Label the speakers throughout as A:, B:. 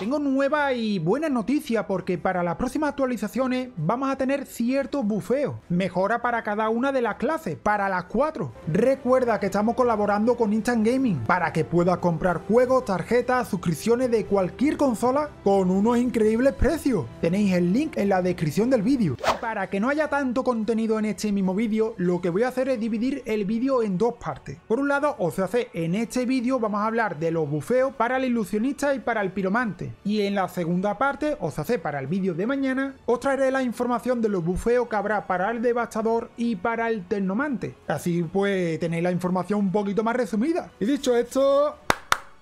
A: Tengo nueva y buena noticia porque para las próximas actualizaciones vamos a tener ciertos bufeos. Mejora para cada una de las clases, para las cuatro. Recuerda que estamos colaborando con Instant Gaming para que puedas comprar juegos, tarjetas, suscripciones de cualquier consola con unos increíbles precios. Tenéis el link en la descripción del vídeo. Para que no haya tanto contenido en este mismo vídeo, lo que voy a hacer es dividir el vídeo en dos partes. Por un lado, os hace en este vídeo vamos a hablar de los bufeos para el ilusionista y para el piromante y en la segunda parte, os hace para el vídeo de mañana, os traeré la información de los bufeos que habrá para el devastador y para el ternomante. Así pues tenéis la información un poquito más resumida. Y dicho esto,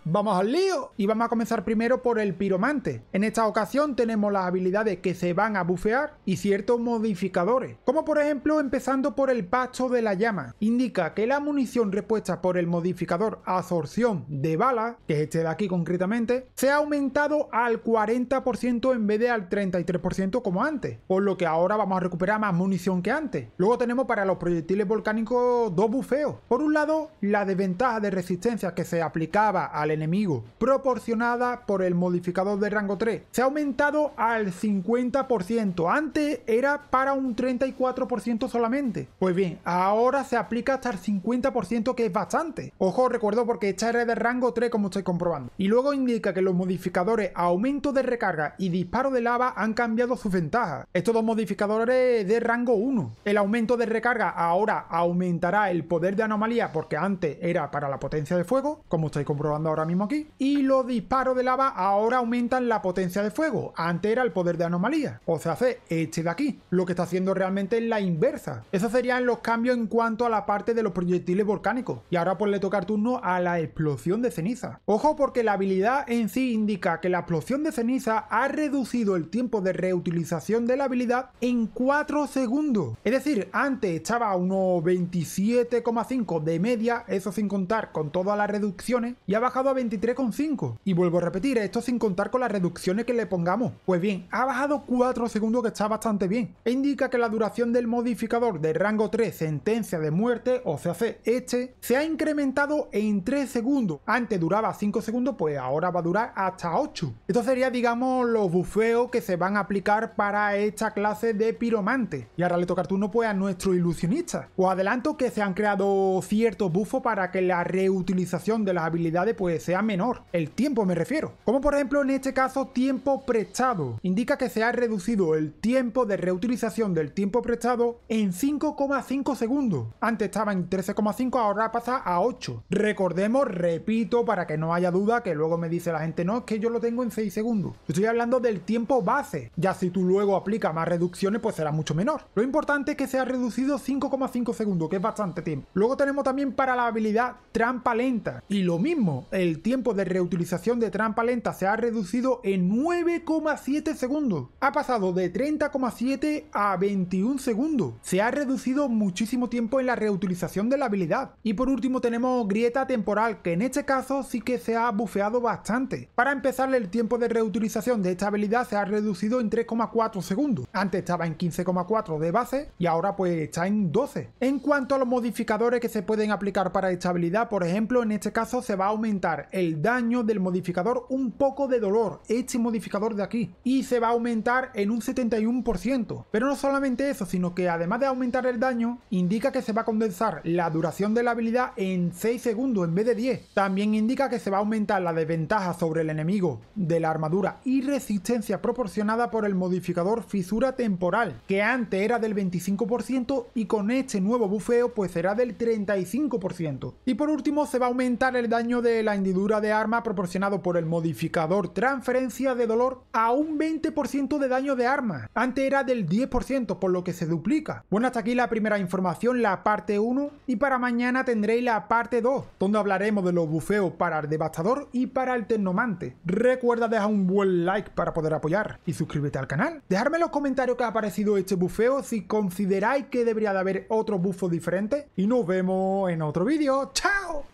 A: Vamos al lío y vamos a comenzar primero por el piromante. En esta ocasión tenemos las habilidades que se van a bufear y ciertos modificadores, como por ejemplo empezando por el pasto de la llama. Indica que la munición repuesta por el modificador absorción de bala, que es este de aquí concretamente, se ha aumentado al 40% en vez de al 33% como antes, por lo que ahora vamos a recuperar más munición que antes. Luego tenemos para los proyectiles volcánicos dos bufeos. Por un lado, la desventaja de resistencia que se aplicaba al enemigo, proporcionada por el modificador de rango 3. Se ha aumentado al 50%, antes era para un 34% solamente. Pues bien, ahora se aplica hasta el 50% que es bastante. Ojo, recuerdo porque esta era de rango 3 como estoy comprobando. Y luego indica que los modificadores aumento de recarga y disparo de lava han cambiado sus ventajas. Estos dos modificadores de rango 1. El aumento de recarga ahora aumentará el poder de anomalía porque antes era para la potencia de fuego, como estáis comprobando ahora mismo aquí. Y los disparos de lava ahora aumentan la potencia de fuego. Antes era el poder de anomalía. O sea, hace este de aquí. Lo que está haciendo realmente es la inversa. Eso serían los cambios en cuanto a la parte de los proyectiles volcánicos. Y ahora pues le toca turno a la explosión de ceniza. Ojo porque la habilidad en sí indica que la explosión de ceniza ha reducido el tiempo de reutilización de la habilidad en 4 segundos. Es decir, antes estaba a unos 27,5 de media, eso sin contar con todas las reducciones, y ha bajado 23,5. Y vuelvo a repetir, esto sin contar con las reducciones que le pongamos. Pues bien, ha bajado 4 segundos que está bastante bien. E indica que la duración del modificador de rango 3 sentencia de muerte, o sea, este, se ha incrementado en 3 segundos. Antes duraba 5 segundos, pues ahora va a durar hasta 8. Esto sería, digamos, los bufeos que se van a aplicar para esta clase de piromante. Y ahora le toca pues a nuestro ilusionista. o adelanto que se han creado ciertos bufos para que la reutilización de las habilidades pues sea menor, el tiempo me refiero. Como por ejemplo en este caso tiempo prestado, indica que se ha reducido el tiempo de reutilización del tiempo prestado en 5,5 segundos. Antes estaba en 13,5, ahora pasa a 8. Recordemos, repito, para que no haya duda que luego me dice la gente, no, es que yo lo tengo en 6 segundos. Estoy hablando del tiempo base, ya si tú luego aplicas más reducciones pues será mucho menor. Lo importante es que se ha reducido 5,5 segundos, que es bastante tiempo. Luego tenemos también para la habilidad trampa lenta, y lo mismo, el el tiempo de reutilización de trampa lenta se ha reducido en 9,7 segundos. Ha pasado de 30,7 a 21 segundos. Se ha reducido muchísimo tiempo en la reutilización de la habilidad. Y por último tenemos grieta temporal, que en este caso sí que se ha bufeado bastante. Para empezar, el tiempo de reutilización de esta habilidad se ha reducido en 3,4 segundos. Antes estaba en 15,4 de base y ahora pues está en 12. En cuanto a los modificadores que se pueden aplicar para esta habilidad, por ejemplo, en este caso se va a aumentar el daño del modificador un poco de dolor, este modificador de aquí, y se va a aumentar en un 71%. Pero no solamente eso, sino que además de aumentar el daño, indica que se va a condensar la duración de la habilidad en 6 segundos en vez de 10. También indica que se va a aumentar la desventaja sobre el enemigo de la armadura y resistencia proporcionada por el modificador fisura temporal, que antes era del 25% y con este nuevo bufeo pues será del 35%. Y por último se va a aumentar el daño de la de arma proporcionado por el modificador transferencia de dolor a un 20% de daño de arma. Antes era del 10%, por lo que se duplica. Bueno, hasta aquí la primera información, la parte 1, y para mañana tendréis la parte 2, donde hablaremos de los bufeos para el devastador y para el tecnomante. Recuerda dejar un buen like para poder apoyar y suscríbete al canal. Dejadme en los comentarios que ha parecido este bufeo, si consideráis que debería de haber otro bufo diferente, y nos vemos en otro vídeo. ¡Chao!